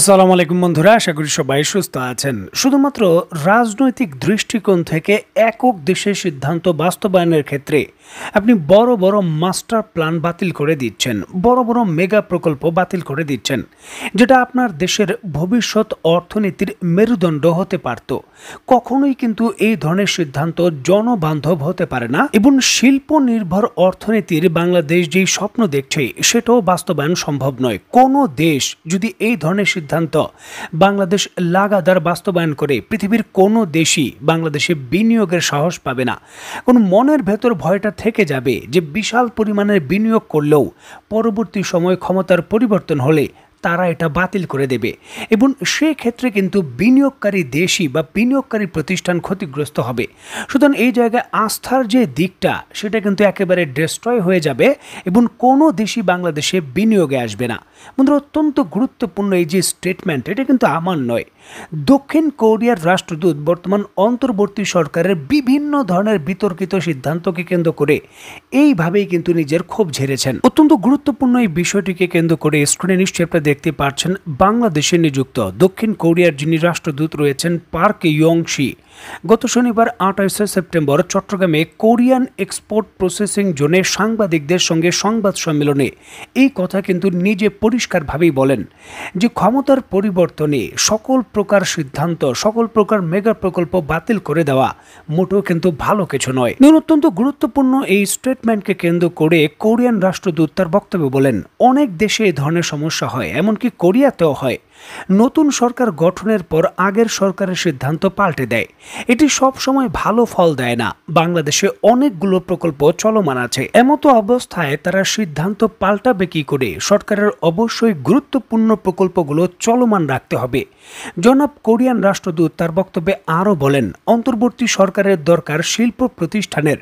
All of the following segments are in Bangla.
আসসালামু আলাইকুম বন্ধুরা আশা করি সবাই সুস্থ আছেন শুধুমাত্র রাজনৈতিক দৃষ্টিকোণ থেকে একক দেশের সিদ্ধান্ত বাস্তবায়নের ক্ষেত্রে আপনি বড় বড় মাস্টার প্ল্যান বাতিল করে দিচ্ছেন বড় বড় মেগা প্রকল্প বাতিল করে দিচ্ছেন যেটা আপনার দেশের ভবিষ্যৎ অর্থনীতির মেরুদণ্ড হতে পারত কখনোই কিন্তু এই ধরনের সিদ্ধান্ত জনবান্ধব হতে পারে না এবং শিল্প নির্ভর অর্থনীতির বাংলাদেশ যেই স্বপ্ন দেখছে সেটাও বাস্তবায়ন সম্ভব নয় কোনো দেশ যদি এই ধরনের সিদ্ধান্ত বাংলাদেশ লাগাতার বাস্তবায়ন করে পৃথিবীর কোনো দেশই বাংলাদেশে বিনিয়োগের সাহস পাবে না কোন মনের ভেতর ভয়টা থেকে যাবে যে বিশাল পরিমাণের বিনিয়োগ করলেও পরবর্তী সময় ক্ষমতার পরিবর্তন হলে তারা এটা বাতিল করে দেবে এবং সেক্ষেত্রে কিন্তু বিনিয়োগকারী দেশি বা বিনিয়োগকারী প্রতিষ্ঠান ক্ষতিগ্রস্ত হবে সুতরাং এই জায়গায় আস্থার যে দিকটা সেটা কিন্তু একেবারে ডেস্ট্রয় হয়ে যাবে এবং কোনো দেশই বাংলাদেশে বিনিয়োগে আসবে না বন্ধুরা অত্যন্ত গুরুত্বপূর্ণ এই যে স্টেটমেন্ট এটা কিন্তু আমার নয় দক্ষিণ কোরিয়ার রাষ্ট্রদূত বর্তমান অন্তর্বর্তী সরকারের বিভিন্ন ধরনের বিতর্কিত সিদ্ধান্তকে কেন্দ্র করে এইভাবেই কিন্তু নিজের ক্ষোভ ঝেড়েছেন অত্যন্ত গুরুত্বপূর্ণ এই বিষয়টিকে কেন্দ্র করে স্ক্রিনে নিশ্চয়ই আপনারা দেখতে পাচ্ছেন বাংলাদেশে নিযুক্ত দক্ষিণ কোরিয়ার যিনি রাষ্ট্রদূত রয়েছেন পার্ক ইয়ংশি গত শনিবার আঠাশে সেপ্টেম্বর চট্টগ্রামে কোরিয়ান এক্সপোর্ট প্রসেসিং জোনে সাংবাদিকদের সঙ্গে সংবাদ সম্মেলনে এই কথা কিন্তু নিজে পরিষ্কারভাবেই বলেন যে ক্ষমতার পরিবর্তনে সকল প্রকার সিদ্ধান্ত সকল প্রকার মেগা প্রকল্প বাতিল করে দেওয়া মোটেও কিন্তু ভালো কিছু নয় নূর অত্যন্ত গুরুত্বপূর্ণ এই স্টেটমেন্টকে কেন্দ্র করে কোরিয়ান রাষ্ট্রদূত তার বক্তব্য বলেন অনেক দেশে এই ধরনের সমস্যা হয় এমনকি কোরিয়াতেও হয় নতুন সরকার গঠনের পর আগের সরকারের সিদ্ধান্ত পাল্টে দেয় এটি সব সময় ভালো ফল দেয় না বাংলাদেশে অনেকগুলো প্রকল্প চলমান আছে এমতো অবস্থায় তারা সিদ্ধান্ত পাল্টাবে কি করে সরকারের অবশ্যই গুরুত্বপূর্ণ প্রকল্পগুলো চলমান রাখতে হবে জনাব কোরিয়ান রাষ্ট্রদূত তার বক্তব্যে আরও বলেন অন্তর্বর্তী সরকারের দরকার শিল্প প্রতিষ্ঠানের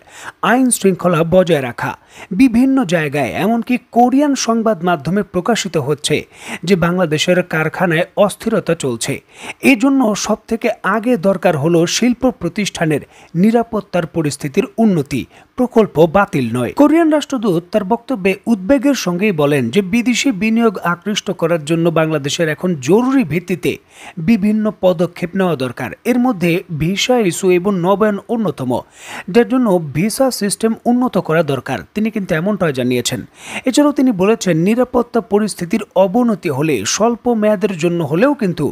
আইন শৃঙ্খলা বজায় রাখা বিভিন্ন জায়গায় এমনকি কোরিয়ান সংবাদ মাধ্যমে প্রকাশিত হচ্ছে যে বাংলাদেশের কারখানা কারখানায় অস্থিরতা চলছে এজন্য সবথেকে আগে দরকার হলো শিল্প প্রতিষ্ঠানের নিরাপত্তার পরিস্থিতির উন্নতি প্রকল্প বাতিল নয় কোরিয়ান রাষ্ট্রদূত তার বক্তব্যে উদ্বেগের সঙ্গেই বলেন যে বিদেশি বিনিয়োগ আকৃষ্ট করার জন্য বাংলাদেশের এখন জরুরি ভিত্তিতে বিভিন্ন পদক্ষেপ নেওয়া দরকার এর মধ্যে ভিসা ইস্যু এবং নবায়ন অন্যতম যার জন্য ভিসা সিস্টেম উন্নত করা দরকার তিনি কিন্তু এমনটাই জানিয়েছেন এছাড়াও তিনি বলেছেন নিরাপত্তা পরিস্থিতির অবনতি হলে স্বল্প মেয়াদের জন্য হলেও কিন্তু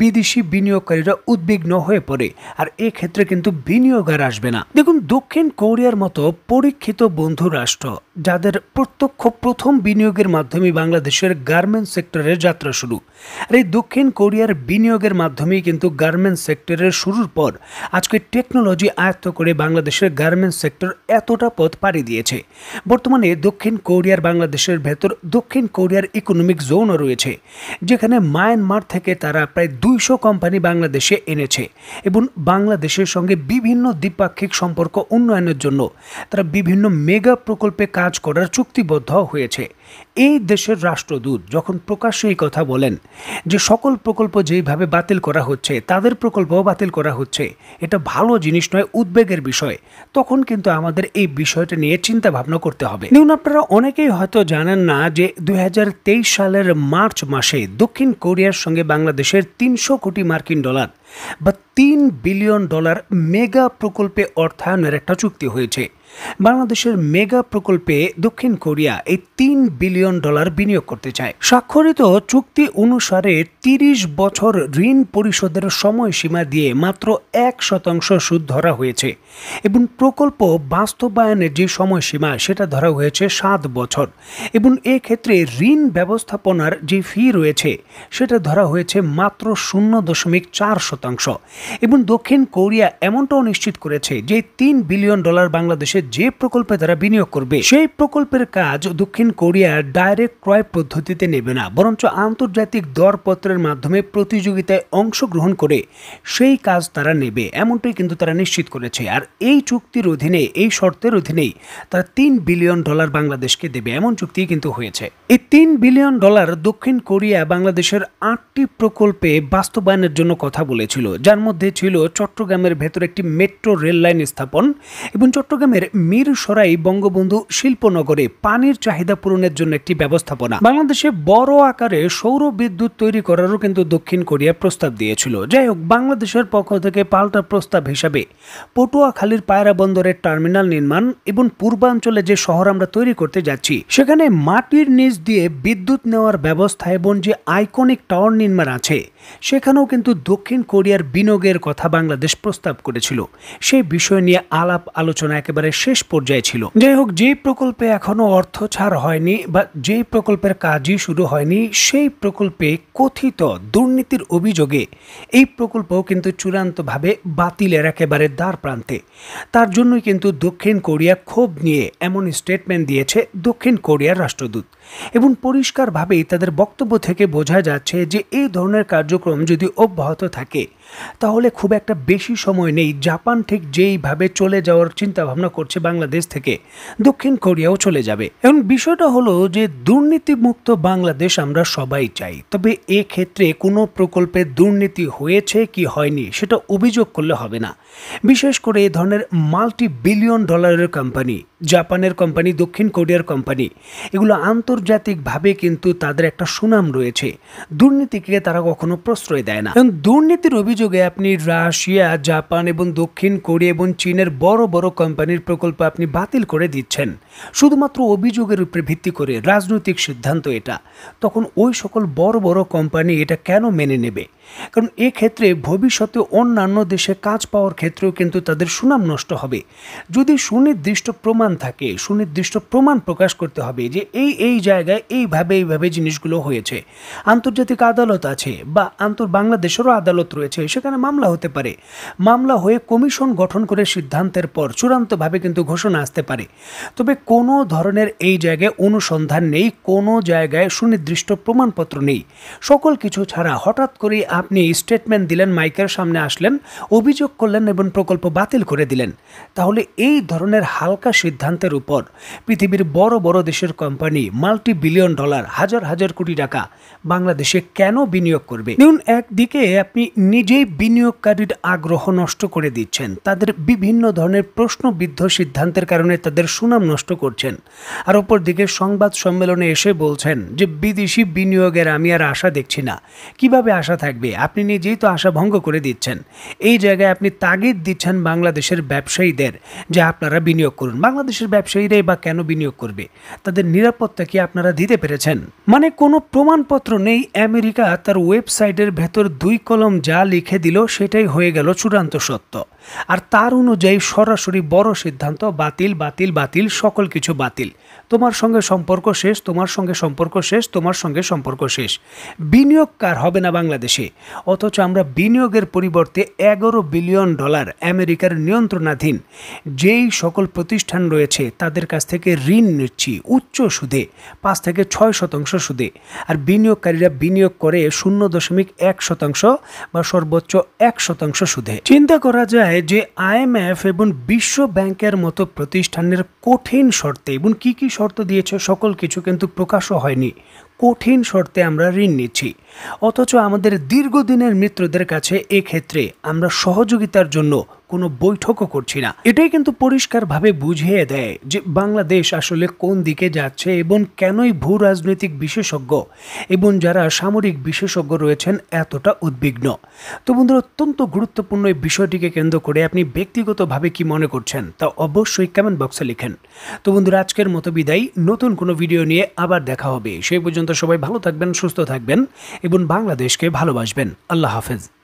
বিদেশি বিনিয়োগকারীরা উদ্বিগ্ন হয়ে পড়ে আর এক্ষেত্রে কিন্তু বিনিয়োগ আর আসবে না দেখুন দক্ষিণ কোরিয়ার মতো পরীক্ষিত বন্ধু রাষ্ট্র যাদের প্রত্যক্ষ প্রথম বিনিয়োগের মাধ্যমে বাংলাদেশের গার্মেন্টস সেক্টরের যাত্রা শুরু আর এই দক্ষিণ কোরিয়ার বিনিয়োগের মাধ্যমেই কিন্তু গার্মেন্টস সেক্টরের শুরুর পর আজকে টেকনোলজি আয়ত্ত করে বাংলাদেশের গার্মেন্টস সেক্টর এতটা পথ পাড়ি দিয়েছে বর্তমানে দক্ষিণ কোরিয়ার বাংলাদেশের ভেতর দক্ষিণ কোরিয়ার ইকোনমিক জোনও রয়েছে যেখানে মায়ানমার থেকে তারা প্রায় দুইশো কোম্পানি বাংলাদেশে এনেছে এবং বাংলাদেশের সঙ্গে বিভিন্ন দ্বিপাক্ষিক সম্পর্ক উন্নয়নের জন্য তারা বিভিন্ন মেগা প্রকল্পে কাজ করার চুক্তিবদ্ধ হয়েছে এই দেশের রাষ্ট্রদূত যখন প্রকাশ্যে এই কথা বলেন যে সকল প্রকল্প যেইভাবে বাতিল করা হচ্ছে তাদের প্রকল্পও বাতিল করা হচ্ছে এটা ভালো জিনিস নয় উদ্বেগের বিষয় তখন কিন্তু আমাদের এই বিষয়টা নিয়ে চিন্তা ভাবনা করতে হবে নিউন আপনারা অনেকেই হয়তো জানেন না যে দুই সালের মার্চ মাসে দক্ষিণ কোরিয়ার সঙ্গে বাংলাদেশের তিনশো কোটি মার্কিন ডলার বা তিন বিলিয়ন ডলার মেগা প্রকল্পে অর্থায়নের একটা চুক্তি হয়েছে বাংলাদেশের মেগা প্রকল্পে দক্ষিণ কোরিয়া এই তিন বিলিয়ন ডলার বিনিয়োগ করতে চায় স্বাক্ষরিত চুক্তি অনুসারে তিরিশ বছর ঋণ পরিশোধের সময়সীমা দিয়ে মাত্র এক শতাংশ সুদ ধরা হয়েছে এবং প্রকল্প বাস্তবায়নের যে সময়সীমা সেটা ধরা হয়েছে সাত বছর এবং এক্ষেত্রে ঋণ ব্যবস্থাপনার যে ফি রয়েছে সেটা ধরা হয়েছে মাত্র শূন্য দশমিক চার শতাংশ এবং দক্ষিণ কোরিয়া এমনটাও নিশ্চিত করেছে যে তিন বিলিয়ন ডলার বাংলাদেশে দেশে যে প্রকল্পে তারা বিনিয়োগ করবে সেই প্রকল্পের কাজ দক্ষিণ কোরিয়া ডাইরেক্ট ক্রয় পদ্ধতিতে নেবে না বরঞ্চ আন্তর্জাতিক দরপত্রের মাধ্যমে প্রতিযোগিতায় অংশগ্রহণ করে সেই কাজ তারা নেবে এমনটাই কিন্তু তারা নিশ্চিত করেছে আর এই চুক্তির অধীনে এই শর্তের অধীনেই তারা তিন বিলিয়ন ডলার বাংলাদেশকে দেবে এমন চুক্তি কিন্তু হয়েছে এই তিন বিলিয়ন ডলার দক্ষিণ কোরিয়া বাংলাদেশের আটটি প্রকল্পে বাস্তবায়নের জন্য কথা বলেছিল যার মধ্যে ছিল চট্টগ্রামের ভেতর একটি মেট্রো রেল লাইন স্থাপন এবং চট্টগ্রামের মীর সরাই বঙ্গবন্ধু শিল্পনগরে পানির চাহিদা পূরণের জন্য একটি ব্যবস্থাপনা বাংলাদেশে বড় আকারে সৌর বিদ্যুৎ তৈরি করারও কিন্তু দক্ষিণ কোরিয়া প্রস্তাব দিয়েছিল যাই হোক বাংলাদেশের পক্ষ থেকে পাল্টা প্রস্তাব হিসাবে পটুয়াখালীর পায়রা বন্দরের টার্মিনাল নির্মাণ এবং পূর্বাঞ্চলে যে শহর আমরা তৈরি করতে যাচ্ছি সেখানে মাটির নিচ দিয়ে বিদ্যুৎ নেওয়ার ব্যবস্থা এবং যে আইকনিক টাওয়ার নির্মাণ আছে সেখানেও কিন্তু দক্ষিণ কোরিয়ার বিনিয়োগের কথা বাংলাদেশ প্রস্তাব করেছিল সেই বিষয় নিয়ে আলাপ আলোচনা একেবারে শেষ পর্যায়ে ছিল যাই হোক যে প্রকল্পে এখনও অর্থ ছাড় হয়নি বা যে প্রকল্পের কাজই শুরু হয়নি সেই প্রকল্পে কথিত দুর্নীতির অভিযোগে এই প্রকল্প কিন্তু চূড়ান্তভাবে বাতিলের একেবারে দ্বার প্রান্তে তার জন্যই কিন্তু দক্ষিণ কোরিয়া ক্ষোভ নিয়ে এমন স্টেটমেন্ট দিয়েছে দক্ষিণ কোরিয়ার রাষ্ট্রদূত এবং পরিষ্কারভাবেই তাদের বক্তব্য থেকে বোঝা যাচ্ছে যে এই ধরনের কার্যক্রম যদি অব্যাহত থাকে তাহলে খুব একটা বেশি সময় নেই জাপান ঠিক যেইভাবে চলে যাওয়ার চিন্তাভাবনা করছে করছে বাংলাদেশ থেকে দক্ষিণ কোরিয়াও চলে যাবে এখন বিষয়টা হলো যে দুর্নীতিমুক্ত বাংলাদেশ আমরা সবাই চাই তবে ক্ষেত্রে কোনো প্রকল্পে দুর্নীতি হয়েছে কি হয়নি সেটা অভিযোগ করলে হবে না বিশেষ করে এ ধরনের মাল্টি বিলিয়ন ডলারের কোম্পানি জাপানের কোম্পানি দক্ষিণ কোরিয়ার কোম্পানি এগুলো আন্তর্জাতিকভাবে কিন্তু তাদের একটা সুনাম রয়েছে দুর্নীতিকে তারা কখনো প্রশ্রয় দেয় না এবং দুর্নীতির অভিযোগে আপনি রাশিয়া জাপান এবং দক্ষিণ কোরিয়া এবং চীনের বড় বড় কোম্পানির প্রকল্প আপনি বাতিল করে দিচ্ছেন শুধুমাত্র অভিযোগের উপরে ভিত্তি করে রাজনৈতিক সিদ্ধান্ত এটা তখন ওই সকল বড় বড় কোম্পানি এটা কেন মেনে নেবে কারণ এক্ষেত্রে ভবিষ্যতে অন্যান্য দেশে কাজ পাওয়ার ক্ষেত্রেও কিন্তু তাদের সুনাম নষ্ট হবে যদি সুনির্দিষ্ট প্রমাণ থাকে সুনির্দিষ্ট প্রমাণ প্রকাশ করতে হবে যে এই এই জায়গায় এইভাবে এইভাবে জিনিসগুলো হয়েছে আন্তর্জাতিক আদালত আছে বা আন্তর বাংলাদেশেরও আদালত রয়েছে সেখানে মামলা হতে পারে মামলা হয়ে কমিশন গঠন করে সিদ্ধান্তের পর চূড়ান্তভাবে কিন্তু ঘোষণা আসতে পারে তবে কোনো ধরনের এই জায়গায় অনুসন্ধান নেই কোনো জায়গায় সুনির্দিষ্ট প্রমাণপত্র নেই সকল কিছু ছাড়া হঠাৎ করেই আপনি স্টেটমেন্ট দিলেন মাইকের সামনে আসলেন অভিযোগ করলেন এবং প্রকল্প বাতিল করে দিলেন তাহলে এই ধরনের হালকা সিদ্ধান্তের উপর পৃথিবীর বড় বড় দেশের কোম্পানি মাল্টি বিলিয়ন ডলার হাজার হাজার কোটি টাকা বাংলাদেশে কেন বিনিয়োগ করবে দেখুন একদিকে আপনি নিজেই বিনিয়োগকারীর আগ্রহ নষ্ট করে দিচ্ছেন তাদের বিভিন্ন ধরনের প্রশ্নবিদ্ধ সিদ্ধান্তের কারণে তাদের সুনাম নষ্ট করছেন আর ওপর দিকে সংবাদ সম্মেলনে এসে বলছেন যে বিদেশি বিনিয়োগের আমি আর আশা দেখছি না কিভাবে আশা থাকবে হবে আপনি নিজেই তো আশা ভঙ্গ করে দিচ্ছেন এই জায়গায় আপনি তাগিদ দিচ্ছেন বাংলাদেশের ব্যবসায়ীদের যে আপনারা বিনিয়োগ করুন বাংলাদেশের ব্যবসায়ীরাই বা কেন বিনিয়োগ করবে তাদের নিরাপত্তা কি আপনারা দিতে পেরেছেন মানে কোনো প্রমাণপত্র নেই আমেরিকা তার ওয়েবসাইটের ভেতর দুই কলম যা লিখে দিল সেটাই হয়ে গেল চূড়ান্ত সত্য আর তার অনুযায়ী সরাসরি বড় সিদ্ধান্ত বাতিল বাতিল বাতিল সকল কিছু বাতিল তোমার সঙ্গে সম্পর্ক শেষ তোমার সঙ্গে সম্পর্ক শেষ তোমার সঙ্গে সম্পর্ক শেষ বিনিয়োগ কার হবে না বাংলাদেশে অথচ আমরা বিনিয়োগের পরিবর্তে এগারো বিলিয়ন ডলার আমেরিকার নিয়ন্ত্রণাধীন যেই সকল প্রতিষ্ঠান রয়েছে তাদের কাছ থেকে ঋণ নিচ্ছি উচ্চ সুদে পাঁচ থেকে ছয় শতাংশ সুদে আর বিনিয়োগকারীরা বিনিয়োগ করে শূন্য দশমিক এক শতাংশ বা সর্বোচ্চ এক শতাংশ সুদে চিন্তা করা যায় যে আইএমএফ এবং বিশ্ব ব্যাংকের মতো প্রতিষ্ঠানের কঠিন শর্তে এবং কি কি শর্ত দিয়েছে সকল কিছু কিন্তু প্রকাশও হয়নি কঠিন শর্তে আমরা ঋণ নিচ্ছি অথচ আমাদের দীর্ঘদিনের মিত্রদের কাছে এক্ষেত্রে আমরা সহযোগিতার জন্য কোনো বৈঠকও করছি না এটাই কিন্তু পরিষ্কারভাবে বুঝিয়ে দেয় যে বাংলাদেশ আসলে কোন দিকে যাচ্ছে এবং কেনই ভূ রাজনৈতিক বিশেষজ্ঞ এবং যারা সামরিক বিশেষজ্ঞ রয়েছেন এতটা উদ্বিগ্ন তো বন্ধুরা অত্যন্ত গুরুত্বপূর্ণ এই বিষয়টিকে কেন্দ্র করে আপনি ব্যক্তিগতভাবে কি মনে করছেন তা অবশ্যই কমেন্ট বক্সে লিখেন তো বন্ধুরা আজকের মতো বিদায় নতুন কোনো ভিডিও নিয়ে আবার দেখা হবে সেই পর্যন্ত সবাই ভালো থাকবেন সুস্থ থাকবেন এবং বাংলাদেশকে ভালোবাসবেন আল্লাহ হাফেজ